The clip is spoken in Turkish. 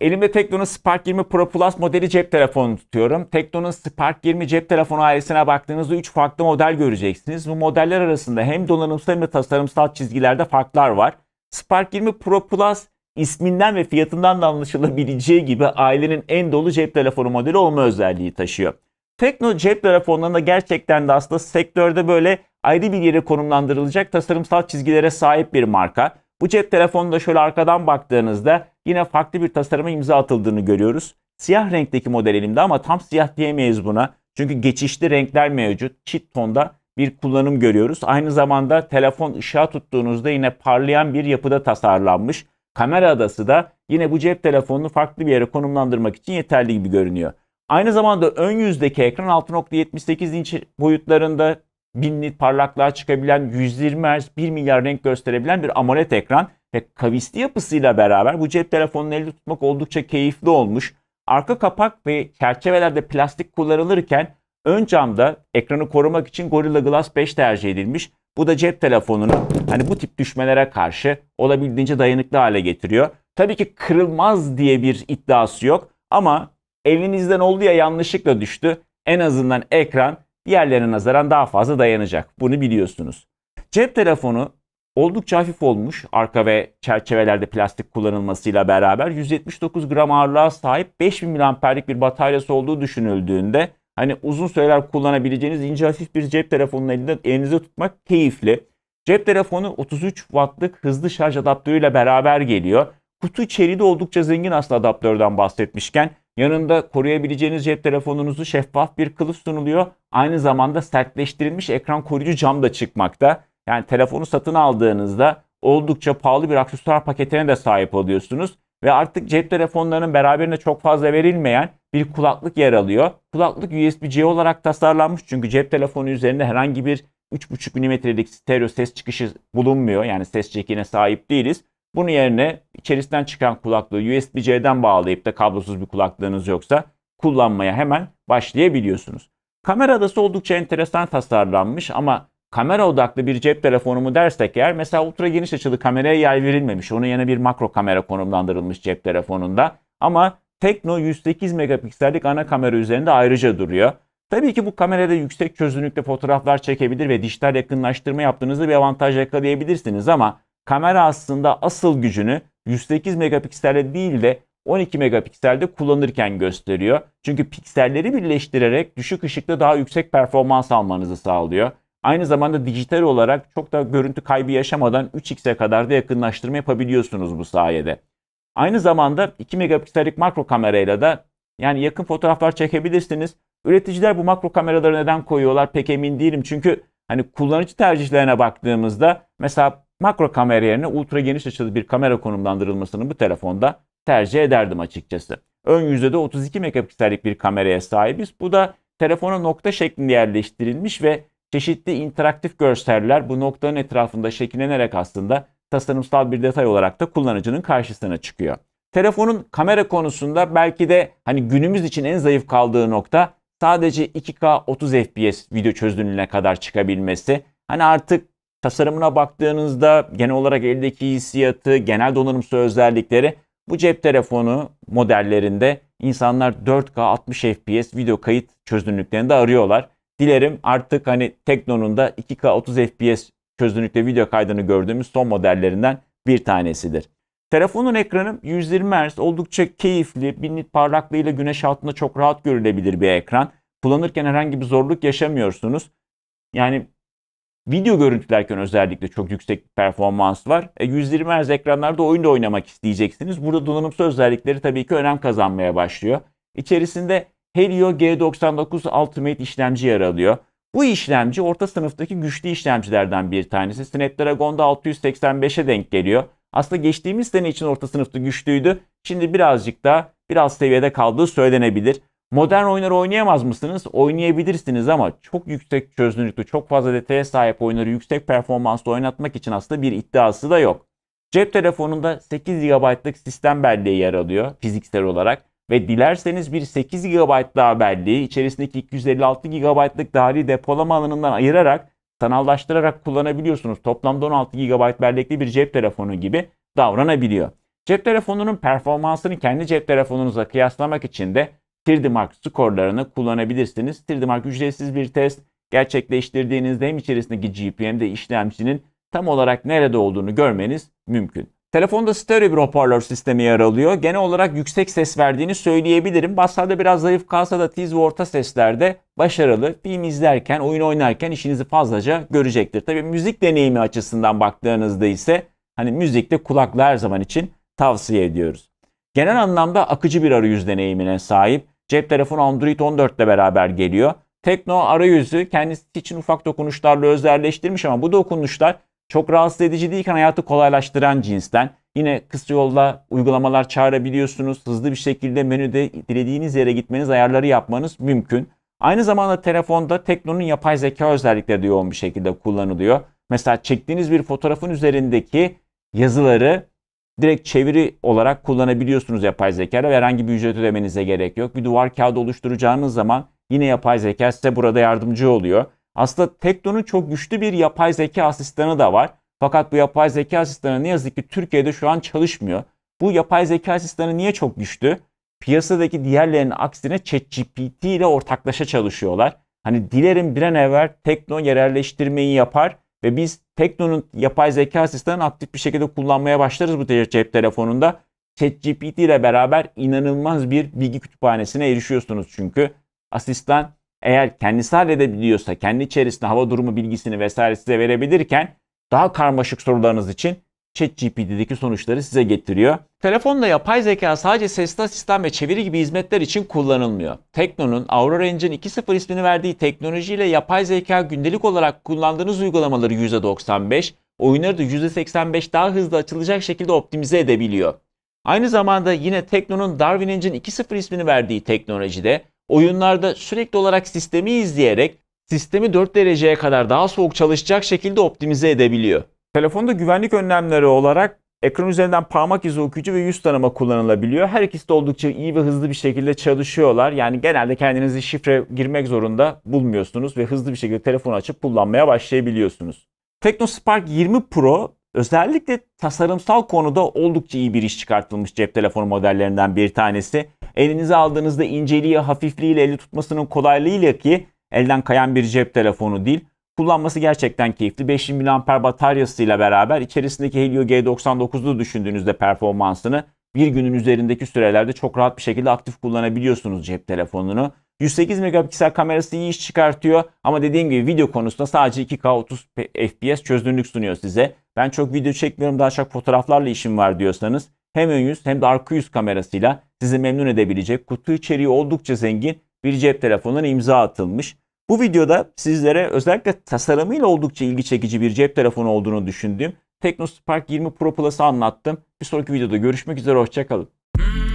Elimde Tekno'nun Spark 20 Pro Plus modeli cep telefonu tutuyorum. Tekno'nun Spark 20 cep telefonu ailesine baktığınızda 3 farklı model göreceksiniz. Bu modeller arasında hem donanımsal hem de tasarımsal çizgilerde farklar var. Spark 20 Pro Plus isminden ve fiyatından da anlaşılabileceği gibi ailenin en dolu cep telefonu modeli olma özelliği taşıyor. Tekno cep telefonlarında gerçekten de aslında sektörde böyle ayrı bir yere konumlandırılacak tasarımsal çizgilere sahip bir marka. Bu cep da şöyle arkadan baktığınızda yine farklı bir tasarıma imza atıldığını görüyoruz. Siyah renkteki model elimde ama tam siyah diyemeyiz buna. Çünkü geçişli renkler mevcut. Çit tonda bir kullanım görüyoruz. Aynı zamanda telefon ışığa tuttuğunuzda yine parlayan bir yapıda tasarlanmış. Kamera adası da yine bu cep telefonunu farklı bir yere konumlandırmak için yeterli gibi görünüyor. Aynı zamanda ön yüzdeki ekran 6.78 inç boyutlarında 1000 nit parlaklığa çıkabilen, 120 Hz, 1 milyar renk gösterebilen bir AMOLED ekran ve kavisli yapısıyla beraber bu cep telefonunu elde tutmak oldukça keyifli olmuş. Arka kapak ve çerçevelerde plastik kullanılırken ön camda ekranı korumak için Gorilla Glass 5 tercih edilmiş. Bu da cep telefonunu hani bu tip düşmelere karşı olabildiğince dayanıklı hale getiriyor. Tabii ki kırılmaz diye bir iddiası yok ama elinizden oldu ya yanlışlıkla düştü. En azından ekran diğerlerine nazaran daha fazla dayanacak. Bunu biliyorsunuz. Cep telefonu oldukça hafif olmuş. Arka ve çerçevelerde plastik kullanılmasıyla beraber 179 gram ağırlığa sahip 5000 mAh'lik bir bataryası olduğu düşünüldüğünde hani uzun süreler kullanabileceğiniz ince hafif bir cep telefonunu elinde, elinizde tutmak keyifli. Cep telefonu 33 wattlık hızlı şarj adaptörüyle beraber geliyor. Kutu içeriği de oldukça zengin aslında adaptörden bahsetmişken Yanında koruyabileceğiniz cep telefonunuzu şeffaf bir kılıf sunuluyor. Aynı zamanda sertleştirilmiş ekran koruyucu cam da çıkmakta. Yani telefonu satın aldığınızda oldukça pahalı bir aksesuar paketine de sahip oluyorsunuz. Ve artık cep telefonlarının beraberinde çok fazla verilmeyen bir kulaklık yer alıyor. Kulaklık USB-C olarak tasarlanmış çünkü cep telefonu üzerinde herhangi bir 3.5 mm'lik stereo ses çıkışı bulunmuyor. Yani ses çekine sahip değiliz. Bunun yerine içerisinden çıkan kulaklığı USB-C'den bağlayıp da kablosuz bir kulaklığınız yoksa kullanmaya hemen başlayabiliyorsunuz. Kamera adası oldukça enteresan tasarlanmış ama kamera odaklı bir cep telefonu mu dersek eğer mesela ultra geniş açılı kameraya yer verilmemiş. Onun yerine bir makro kamera konumlandırılmış cep telefonunda ama Tekno 108 megapiksellik ana kamera üzerinde ayrıca duruyor. Tabii ki bu kamerada yüksek çözünürlükte fotoğraflar çekebilir ve dijital yakınlaştırma yaptığınızda bir avantaj yakalayabilirsiniz ama kamera aslında asıl gücünü 108 megapikselde değil de 12 megapikselde kullanırken gösteriyor. Çünkü pikselleri birleştirerek düşük ışıkta daha yüksek performans almanızı sağlıyor. Aynı zamanda dijital olarak çok da görüntü kaybı yaşamadan 3x'e kadar da yakınlaştırma yapabiliyorsunuz bu sayede. Aynı zamanda 2 megapiksellik makro kamerayla da yani yakın fotoğraflar çekebilirsiniz. Üreticiler bu makro kameraları neden koyuyorlar pek emin değilim. Çünkü hani kullanıcı tercihlerine baktığımızda mesela makro kamera yerine ultra geniş açılı bir kamera konumlandırılmasını bu telefonda tercih ederdim açıkçası. Ön yüzde de 32 megapiksellik bir kameraya sahibiz. Bu da telefona nokta şeklinde yerleştirilmiş ve çeşitli interaktif görseller bu noktanın etrafında şekillenerek aslında tasarımsal bir detay olarak da kullanıcının karşısına çıkıyor. Telefonun kamera konusunda belki de hani günümüz için en zayıf kaldığı nokta sadece 2K 30 FPS video çözünürlüğüne kadar çıkabilmesi. Hani artık Tasarımına baktığınızda genel olarak eldeki hissiyatı, genel donanımsal özellikleri bu cep telefonu modellerinde insanlar 4K 60 FPS video kayıt çözünürlüklerinde arıyorlar. Dilerim artık hani Tekno'nun da 2K 30 FPS çözünürlükte video kaydını gördüğümüz son modellerinden bir tanesidir. Telefonun ekranı 120 Hz oldukça keyifli, bir nit parlaklığıyla güneş altında çok rahat görülebilir bir ekran. Kullanırken herhangi bir zorluk yaşamıyorsunuz. Yani Video görüntülerken özellikle çok yüksek performans var. E, 120 Hz ekranlarda oyunda oynamak isteyeceksiniz. Burada donanımsal özellikleri tabii ki önem kazanmaya başlıyor. İçerisinde Helio G99 Ultimate işlemci yer alıyor. Bu işlemci orta sınıftaki güçlü işlemcilerden bir tanesi. Snapdragon'da 685'e denk geliyor. Aslında geçtiğimiz sene için orta sınıfta güçlüydü. Şimdi birazcık daha biraz seviyede kaldığı söylenebilir. Modern oyunları oynayamaz mısınız? Oynayabilirsiniz ama çok yüksek çözünürlüklü, çok fazla detaya sahip oyunları yüksek performansla oynatmak için aslında bir iddiası da yok. Cep telefonunda 8 GB'lık sistem belleği yer alıyor fiziksel olarak ve dilerseniz bir 8 GB daha belleği içerisindeki 256 GB'lık dahili depolama alanından ayırarak sanallaştırarak kullanabiliyorsunuz. Toplamda 16 GB bellekli bir cep telefonu gibi davranabiliyor. Cep telefonunun performansını kendi cep telefonunuza kıyaslamak için de Tirdimark skorlarını kullanabilirsiniz. Tirdimark ücretsiz bir test. Gerçekleştirdiğinizde hem içerisindeki GPU de işlemcinin tam olarak nerede olduğunu görmeniz mümkün. Telefonda stereo bir hoparlör sistemi yer alıyor. Genel olarak yüksek ses verdiğini söyleyebilirim. Basslarda biraz zayıf kalsa da tiz ve orta seslerde başarılı. Film izlerken, oyun oynarken işinizi fazlaca görecektir. Tabi müzik deneyimi açısından baktığınızda ise hani müzikte kulaklar her zaman için tavsiye ediyoruz. Genel anlamda akıcı bir arayüz deneyimine sahip. Cep telefonu Android 14 ile beraber geliyor. Tekno arayüzü kendisi için ufak dokunuşlarla özelleştirmiş ama bu dokunuşlar çok rahatsız edici değilken hani hayatı kolaylaştıran cinsten. Yine kısa yolda uygulamalar çağırabiliyorsunuz. Hızlı bir şekilde menüde dilediğiniz yere gitmeniz, ayarları yapmanız mümkün. Aynı zamanda telefonda Tekno'nun yapay zeka özellikleri de yoğun bir şekilde kullanılıyor. Mesela çektiğiniz bir fotoğrafın üzerindeki yazıları Direkt çeviri olarak kullanabiliyorsunuz yapay zekada ve herhangi bir ücret ödemenize gerek yok. Bir duvar kağıdı oluşturacağınız zaman yine yapay zeka size burada yardımcı oluyor. Aslında Tekno'nun çok güçlü bir yapay zeka asistanı da var. Fakat bu yapay zeka asistanı ne yazık ki Türkiye'de şu an çalışmıyor. Bu yapay zeka asistanı niye çok güçlü? Piyasadaki diğerlerinin aksine ChatGPT ile ortaklaşa çalışıyorlar. Hani dilerim bir an evvel Tekno yerelleştirmeyi yapar ve biz Tekno'nun yapay zeka asistanını aktif bir şekilde kullanmaya başlarız bu cep telefonunda. ChatGPT ile beraber inanılmaz bir bilgi kütüphanesine erişiyorsunuz çünkü. Asistan eğer kendisi halledebiliyorsa kendi içerisinde hava durumu bilgisini vesaire size verebilirken daha karmaşık sorularınız için ChatGPT'deki sonuçları size getiriyor. Telefonda yapay zeka sadece sesli asistan ve çeviri gibi hizmetler için kullanılmıyor. Tekno'nun Aurora Engine 2.0 ismini verdiği teknolojiyle yapay zeka gündelik olarak kullandığınız uygulamaları %95, oyunları da %85 daha hızlı açılacak şekilde optimize edebiliyor. Aynı zamanda yine Tekno'nun Darwin Engine 2.0 ismini verdiği teknolojide oyunlarda sürekli olarak sistemi izleyerek sistemi 4 dereceye kadar daha soğuk çalışacak şekilde optimize edebiliyor. Telefonda güvenlik önlemleri olarak ekran üzerinden parmak izi okuyucu ve yüz tanıma kullanılabiliyor. Her ikisi de oldukça iyi ve hızlı bir şekilde çalışıyorlar. Yani genelde kendinizi şifre girmek zorunda bulmuyorsunuz ve hızlı bir şekilde telefonu açıp kullanmaya başlayabiliyorsunuz. TeknoSpark 20 Pro özellikle tasarımsal konuda oldukça iyi bir iş çıkartılmış cep telefonu modellerinden bir tanesi. Elinize aldığınızda inceliği, hafifliği ile eli tutmasının kolaylığıyla ki elden kayan bir cep telefonu değil Kullanması gerçekten keyifli. 5000 mAh bataryasıyla beraber içerisindeki Helio G99'lu düşündüğünüzde performansını bir günün üzerindeki sürelerde çok rahat bir şekilde aktif kullanabiliyorsunuz cep telefonunu. 108 megapiksel kamerası iyi iş çıkartıyor ama dediğim gibi video konusunda sadece 2K 30 FPS çözünürlük sunuyor size. Ben çok video çekmiyorum daha çok fotoğraflarla işim var diyorsanız hem ön yüz hem de arka yüz kamerasıyla sizi memnun edebilecek kutu içeriği oldukça zengin bir cep telefonuna imza atılmış. Bu videoda sizlere özellikle tasarımıyla oldukça ilgi çekici bir cep telefonu olduğunu düşündüğüm Teknospark 20 Pro Plus'ı anlattım. Bir sonraki videoda görüşmek üzere, hoşçakalın.